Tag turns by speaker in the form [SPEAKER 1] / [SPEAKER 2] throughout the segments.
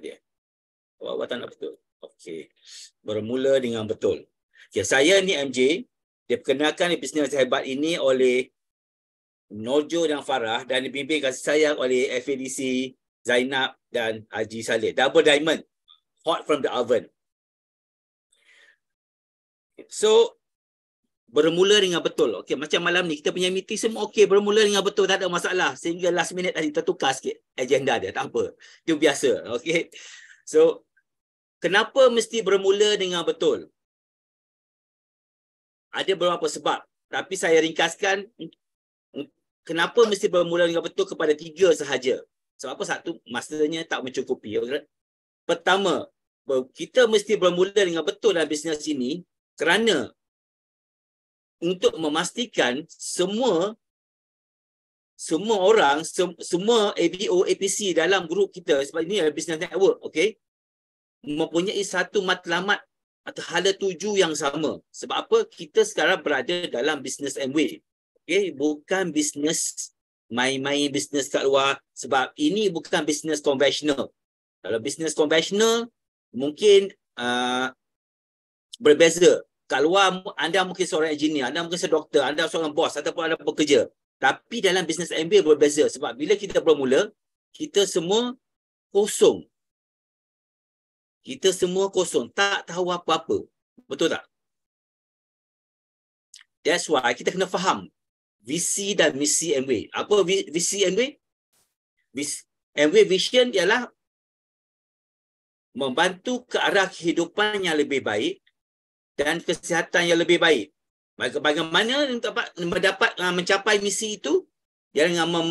[SPEAKER 1] dia. Perbuatan tak betul. Okey. Bermula dengan betul. Okay, saya ni MJ, dia perkenalkan di bisnes hebat ini oleh Nojo dan Farah dan dibimbing kasih sayang oleh FADC Zainab dan Haji Saleh. Double diamond. Hot from the oven. So, bermula dengan betul. Okey, macam malam ni kita punya meeting semua okey bermula dengan betul tak ada masalah sehingga last minute tadi tertukar sikit agenda dia. Tak apa. Itu biasa. Okey. So kenapa mesti bermula dengan betul? Ada beberapa sebab tapi saya ringkaskan kenapa mesti bermula dengan betul kepada tiga sahaja. Sebab apa satu masanya tak mencukupi. Pertama, kita mesti bermula dengan betul dalam bisnes ini kerana untuk memastikan semua semua orang sem- semua ABO APC dalam grup kita sebab ini adalah business network okey mempunyai satu matlamat atau hala tuju yang sama sebab apa kita sekarang berada dalam business MW okey bukan business main-main business kat luar sebab ini bukan business conventional kalau business conventional mungkin uh, berbeza keluar anda mungkin seorang engineer, anda mungkin seorang doktor, anda seorang bos ataupun anda pekerja. Tapi dalam bisnes MBA berbeza sebab bila kita bermula, kita semua kosong. Kita semua kosong, tak tahu apa-apa. Betul tak? That's why kita kena faham visi dan misi MBA. Apa visi MBA? MBA vision ialah membantu ke arah kehidupan yang lebih baik dan kesihatan yang lebih baik. Maka bagaimana dapat mendapat uh, mencapai misi itu? Yang dengan mem,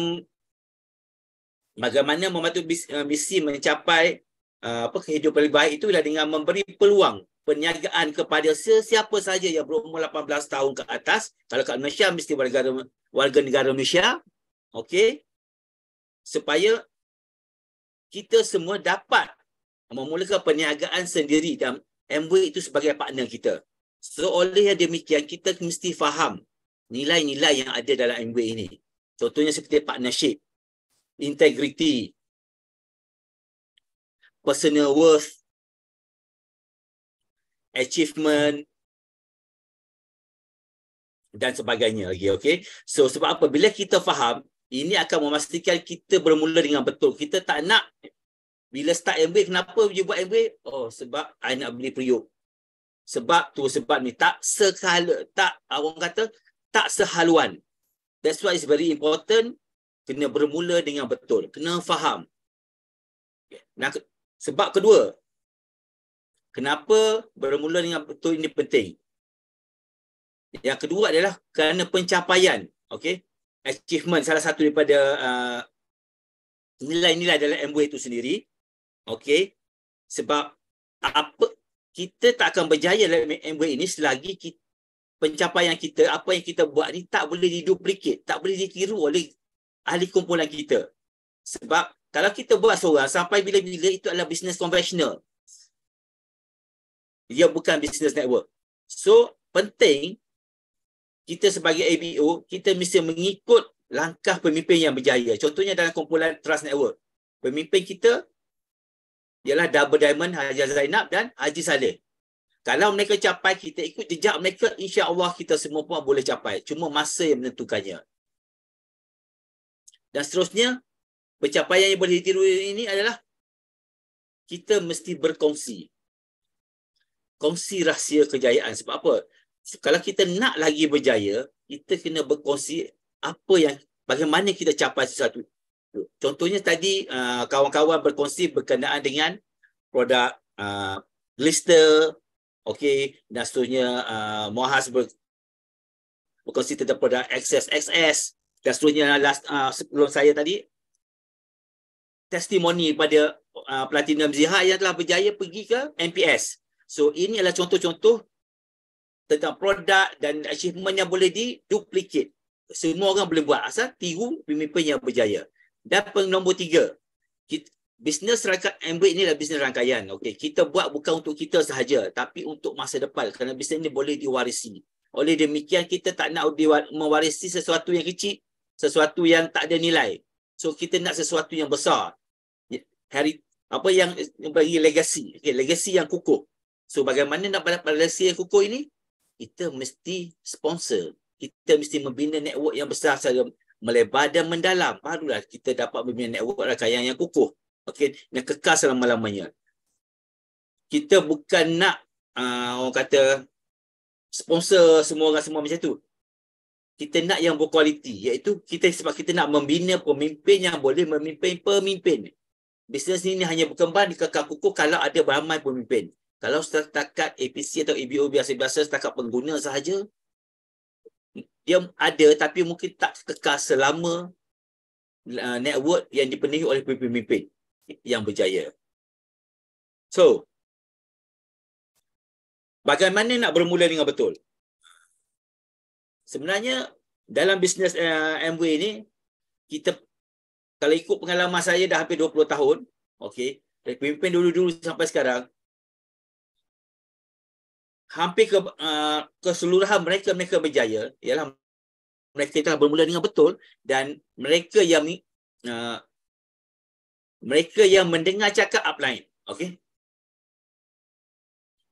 [SPEAKER 1] bagaimana membantu uh, misi mencapai uh, apa kehidupan lebih baik itu adalah dengan memberi peluang perniagaan kepada sesiapa sahaja yang berumur 18 tahun ke atas. Kalau kat Malaysia mesti warga negara, warga negara Malaysia. Okey. Supaya kita semua dapat memulakan perniagaan sendiri dan Amway itu sebagai partner kita. Seolah yang demikian, kita mesti faham nilai-nilai yang ada dalam Amway ini. Contohnya seperti partnership, integrity, personal worth, achievement, dan sebagainya lagi. Okay? So, sebab apa? Bila kita faham, ini akan memastikan kita bermula dengan betul. Kita tak nak bila start Amway, kenapa you buat Amway? Oh, sebab I nak beli periuk. Sebab tu, sebab ni. Tak sekal, tak, orang kata, tak sehaluan. That's why it's very important. Kena bermula dengan betul. Kena faham. Nah, sebab kedua, kenapa bermula dengan betul ini penting? Yang kedua adalah kerana pencapaian. Okay? Achievement, salah satu daripada uh, nilai-nilai dalam MBA itu sendiri. Okay, Sebab apa kita tak akan berjaya dalam MBA ini selagi kita, pencapaian kita, apa yang kita buat ni tak boleh diduplikat, tak boleh ditiru oleh ahli kumpulan kita. Sebab kalau kita buat seorang sampai bila-bila itu adalah bisnes konvensional. Dia bukan bisnes network. So penting kita sebagai ABO, kita mesti mengikut langkah pemimpin yang berjaya. Contohnya dalam kumpulan Trust Network. Pemimpin kita ialah double diamond Haji Zainab dan Haji Saleh. Kalau mereka capai, kita ikut jejak mereka, insya-Allah kita semua pun boleh capai. Cuma masa yang menentukannya. Dan seterusnya, pencapaian yang boleh ditiru ini adalah kita mesti berkongsi. Kongsi rahsia kejayaan. Sebab apa? Kalau kita nak lagi berjaya, kita kena berkongsi apa yang bagaimana kita capai sesuatu. Contohnya tadi uh, kawan-kawan uh, berkongsi berkenaan dengan produk uh, Lister, okay, dan seterusnya uh, Mohas ber, berkongsi tentang produk XS, XS, dan seterusnya last, uh, sebelum saya tadi, testimoni pada uh, Platinum Ziha yang telah berjaya pergi ke MPS. So, ini adalah contoh-contoh tentang produk dan achievement yang boleh diduplikat. Semua orang boleh buat asal tiru pemimpin yang berjaya. Dan nombor tiga, bisnes rangkaian Amway ini adalah bisnes rangkaian. okay? kita buat bukan untuk kita sahaja, tapi untuk masa depan. Kerana bisnes ini boleh diwarisi. Oleh demikian, kita tak nak mewarisi sesuatu yang kecil, sesuatu yang tak ada nilai. So, kita nak sesuatu yang besar. Ya, hari, apa yang bagi legasi. Okay, legasi yang kukuh. So, bagaimana nak dapat legasi yang kukuh ini? Kita mesti sponsor. Kita mesti membina network yang besar secara melebar dan mendalam barulah kita dapat membina network rakyat yang kukuh okey yang kekal selama-lamanya kita bukan nak uh, orang kata sponsor semua orang semua macam tu kita nak yang berkualiti iaitu kita sebab kita nak membina pemimpin yang boleh memimpin pemimpin bisnes ini hanya berkembang di kekal kukuh kalau ada ramai pemimpin kalau setakat APC atau EBO biasa-biasa setakat pengguna sahaja dia ada tapi mungkin tak kekal selama uh, network yang dipenuhi oleh pemimpin-pemimpin yang berjaya. So, bagaimana nak bermula dengan betul? Sebenarnya dalam bisnes uh, MW ini kita kalau ikut pengalaman saya dah hampir 20 tahun, okay, dari pemimpin dulu-dulu sampai sekarang, hampir ke, uh, keseluruhan mereka mereka berjaya ialah mereka telah bermula dengan betul dan mereka yang uh, mereka yang mendengar cakap upline okey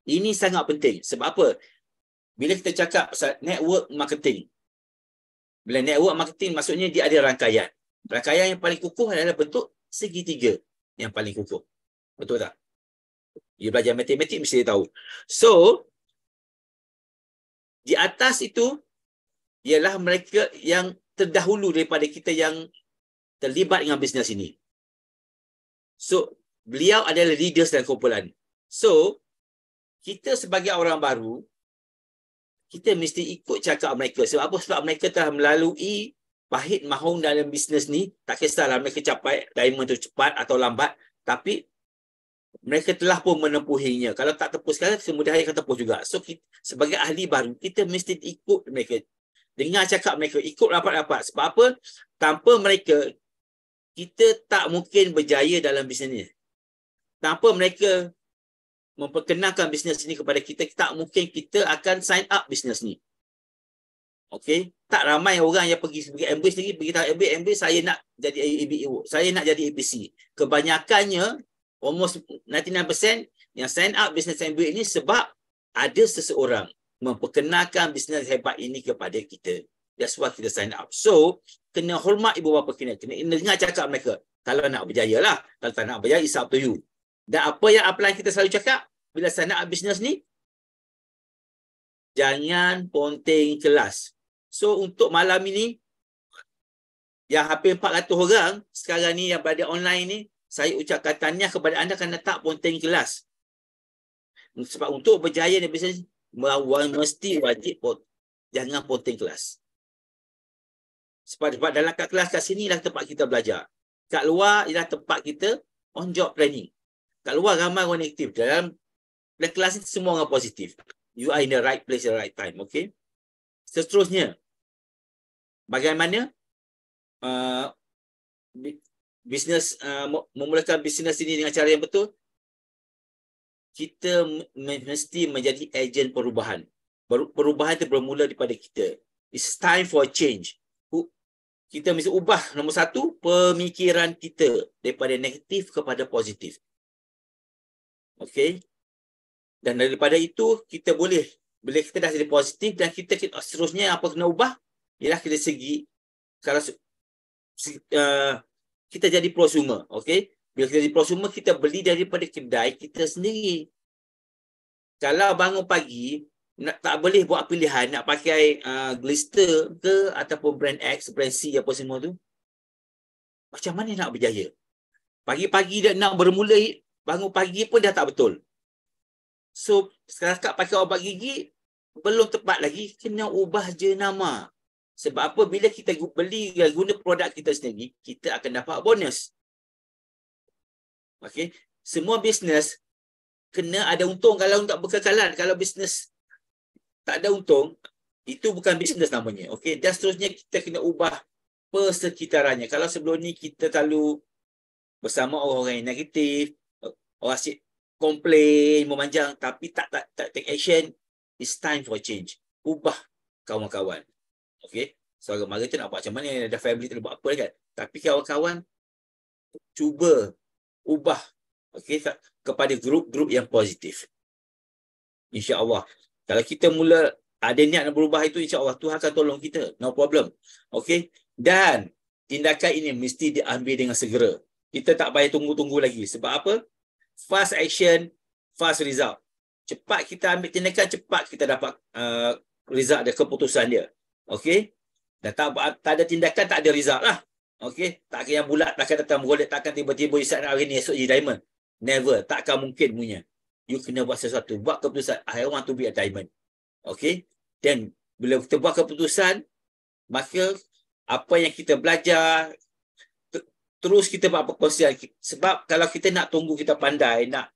[SPEAKER 1] ini sangat penting sebab apa bila kita cakap pasal network marketing bila network marketing maksudnya dia ada rangkaian rangkaian yang paling kukuh adalah bentuk segitiga yang paling kukuh betul tak dia belajar matematik mesti dia tahu so di atas itu ialah mereka yang terdahulu daripada kita yang terlibat dengan bisnes ini. So, beliau adalah leaders dalam kumpulan. So, kita sebagai orang baru, kita mesti ikut cakap mereka. Sebab apa? Sebab mereka telah melalui pahit mahu dalam bisnes ni. Tak kisahlah mereka capai diamond tu cepat atau lambat. Tapi mereka telah pun menempuhinya. Kalau tak tempuh sekarang, kemudian akan tempuh juga. So, kita, sebagai ahli baru, kita mesti ikut mereka. Dengar cakap mereka, ikut rapat-rapat. Sebab apa? Tanpa mereka, kita tak mungkin berjaya dalam bisnes ini. Tanpa mereka memperkenalkan bisnes ini kepada kita, tak mungkin kita akan sign up bisnes ni. Okay? Tak ramai orang yang pergi sebagai MB sendiri, pergi tahu MB, MB saya nak jadi EBEO, saya nak jadi ABC. Kebanyakannya, almost 99% yang sign up business sandwich ini sebab ada seseorang memperkenalkan bisnes hebat ini kepada kita. That's why kita sign up. So, kena hormat ibu bapa kena. Kena dengar cakap mereka. Kalau nak berjaya lah. Kalau tak nak berjaya, it's up to you. Dan apa yang apply kita selalu cakap bila sign up bisnes ni? Jangan ponting kelas. So, untuk malam ini, yang hampir 400 orang sekarang ni yang berada online ni, saya ucapkan tahniah kepada anda kerana tak ponteng kelas. Sebab untuk berjaya di bisnes, mesti wajib pot, jangan ponteng kelas. Sebab, sebab dalam kat kelas kat sini lah tempat kita belajar. Kat luar ialah tempat kita on job training. Kat luar ramai orang negatif. Dalam, dalam kelas ni semua orang positif. You are in the right place at the right time. Okay? Seterusnya, bagaimana uh, bisnes uh, memulakan bisnes ini dengan cara yang betul kita mesti menjadi agen perubahan perubahan itu bermula daripada kita it's time for change kita mesti ubah nombor satu pemikiran kita daripada negatif kepada positif okay dan daripada itu kita boleh bila kita dah jadi positif dan kita, kita seterusnya apa kena ubah ialah kita segi kalau uh, kita jadi prosumer. Okay? Bila kita jadi prosumer, kita beli daripada kedai kita sendiri. Kalau bangun pagi, nak, tak boleh buat pilihan nak pakai uh, Glister ke ataupun brand X, brand C apa semua tu. Macam mana nak berjaya? Pagi-pagi dia nak bermula, bangun pagi pun dah tak betul. So, sekarang kat pakai obat gigi, belum tepat lagi, kena ubah je nama. Sebab apa? Bila kita beli dan guna produk kita sendiri, kita akan dapat bonus. Okay, Semua bisnes kena ada untung kalau tak berkekalan. Kalau bisnes tak ada untung, itu bukan bisnes namanya. Okay, Dan seterusnya kita kena ubah persekitarannya. Kalau sebelum ni kita terlalu bersama orang-orang yang negatif, orang asyik komplain, memanjang, tapi tak tak tak take action, it's time for change. Ubah kawan-kawan. Okey. Seorang mara tu nak buat macam mana ada family tak buat apa kan. Tapi kawan-kawan cuba ubah okey kepada grup-grup yang positif. Insya-Allah. Kalau kita mula ada niat nak berubah itu insya-Allah Tuhan akan tolong kita. No problem. Okey. Dan tindakan ini mesti diambil dengan segera. Kita tak payah tunggu-tunggu lagi. Sebab apa? Fast action, fast result. Cepat kita ambil tindakan, cepat kita dapat uh, result dia, keputusan dia. Okey. Dan tak, tak ada tindakan, tak ada result lah. Okey. Tak akan yang bulat, tak akan datang merolek, tak akan tiba-tiba isat nak hari ni, esok jadi diamond. Never. Tak akan mungkin punya. You kena buat sesuatu. Buat keputusan. I want to be a diamond. Okey. Then, bila kita buat keputusan, maka apa yang kita belajar, terus kita buat perkongsian. Sebab kalau kita nak tunggu kita pandai, nak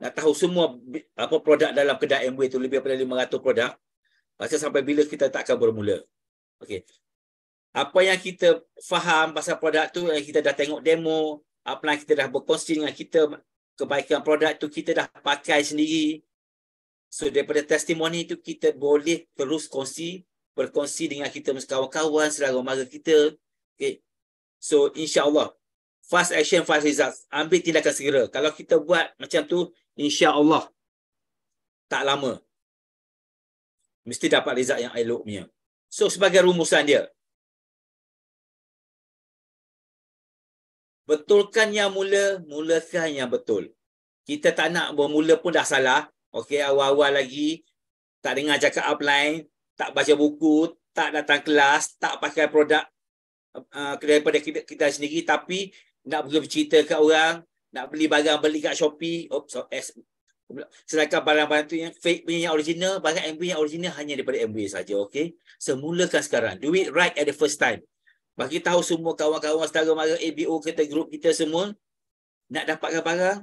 [SPEAKER 1] nak tahu semua apa produk dalam kedai MW itu lebih daripada 500 produk, Pasal sampai bila kita tak akan bermula. okay? Apa yang kita faham pasal produk tu, yang kita dah tengok demo, apa yang kita dah berkongsi dengan kita, kebaikan produk tu kita dah pakai sendiri. So daripada testimoni tu kita boleh terus kongsi, berkongsi dengan kita kawan-kawan, selera mara kita. Okay. So insyaAllah, fast action, fast results. Ambil tindakan segera. Kalau kita buat macam tu, insyaAllah, tak lama mesti dapat rezat yang eloknya. So sebagai rumusan dia. Betulkan yang mula, mulakan yang betul. Kita tak nak bermula pun dah salah. Okey, awal-awal lagi tak dengar cakap upline, tak baca buku, tak datang kelas, tak pakai produk uh, daripada kita, kita sendiri tapi nak pergi bercerita kat orang, nak beli barang beli kat Shopee, oops, Sedangkan barang-barang tu yang fake punya yang original, barang MV yang original hanya daripada MV saja, okey? Semulakan sekarang. Do it right at the first time. Bagi tahu semua kawan-kawan saudara mara ABO kita grup kita semua nak dapatkan barang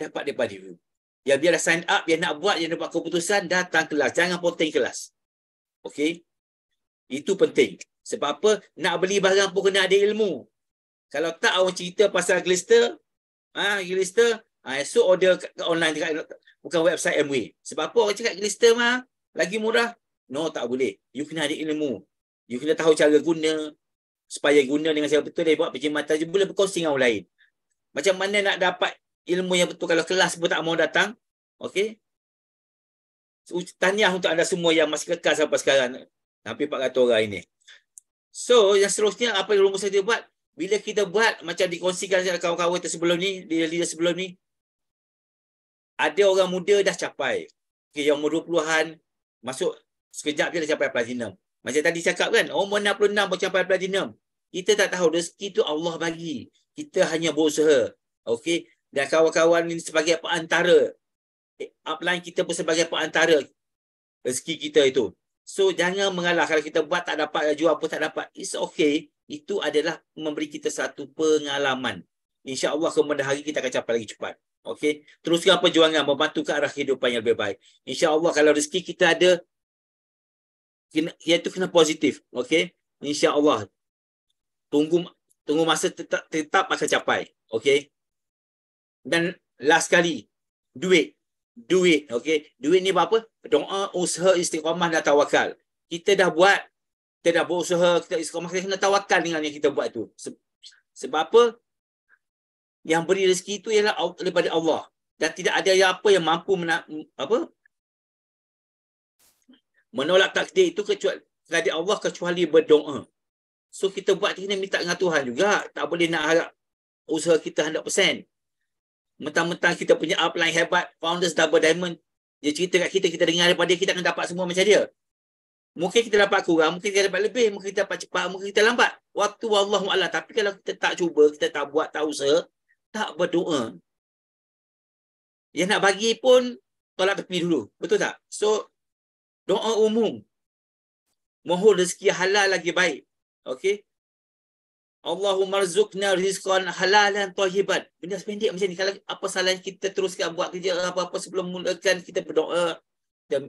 [SPEAKER 1] dapat daripada dia. Ya biar dah sign up, yang nak buat, yang buat keputusan datang kelas, jangan poteng kelas. Okey? Itu penting. Sebab apa? Nak beli barang pun kena ada ilmu. Kalau tak orang cerita pasal glister, ah ha, glister, ah ha, esok order ke online bukan website MW. Sebab apa orang cakap Glister mah lagi murah? No, tak boleh. You kena ada ilmu. You kena tahu cara guna supaya guna dengan siapa betul dia buat penjimatan je boleh berkongsi dengan orang lain. Macam mana nak dapat ilmu yang betul kalau kelas pun tak mau datang? Okay? Tanya untuk anda semua yang masih kekal sampai sekarang. Tapi 400 orang ini. So, yang seterusnya apa yang rumus saya buat? Bila kita buat macam dikongsikan kawan-kawan sebelum ni, dia dia sebelum ni, ada orang muda dah capai. Okay, yang umur 20-an masuk sekejap dia dah capai platinum. Macam tadi cakap kan, umur 66 pun capai platinum. Kita tak tahu rezeki tu Allah bagi. Kita hanya berusaha. Okay. Dan kawan-kawan ini sebagai perantara. Eh, upline kita pun sebagai perantara rezeki kita itu. So jangan mengalah kalau kita buat tak dapat, jual pun tak dapat. It's okay. Itu adalah memberi kita satu pengalaman. InsyaAllah kemudian hari kita akan capai lagi cepat. Okey, teruskan perjuangan membantu ke arah kehidupan yang lebih baik. Insya-Allah kalau rezeki kita ada kena, iaitu kena positif, okey. Insya-Allah tunggu tunggu masa tetap, tetap akan capai, okey. Dan last kali duit duit okey duit ni apa doa usaha istiqamah dan tawakal kita dah buat kita dah buat usaha kita istiqamah kita kena tawakal dengan yang kita buat tu sebab apa yang beri rezeki itu ialah daripada Allah dan tidak ada yang apa yang mampu mena- apa menolak takdir itu kecuali dari Allah kecuali berdoa. So kita buat ini minta dengan Tuhan juga, tak boleh nak harap usaha kita 100%. Mentang-mentang kita punya upline hebat, founders double diamond, dia cerita kat kita, kita dengar daripada dia, kita akan dapat semua macam dia. Mungkin kita dapat kurang, mungkin kita dapat lebih, mungkin kita dapat cepat, mungkin kita lambat. Waktu Allah Tapi kalau kita tak cuba, kita tak buat, tak usaha, tak berdoa. Yang nak bagi pun tolak tepi dulu. Betul tak? So, doa umum. Mohon rezeki halal lagi baik. Okay? Allahumma rizukna rizqan halalan tahibat. Benda pendek macam ni. Kalau apa salah kita teruskan buat kerja apa-apa sebelum mulakan kita berdoa. dan Kita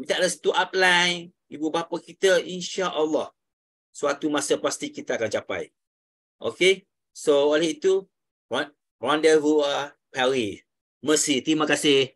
[SPEAKER 1] minta restu upline. Ibu bapa kita insya Allah Suatu masa pasti kita akan capai. Okay? So, oleh itu, Rendezvous Paris. Merci. Terima kasih.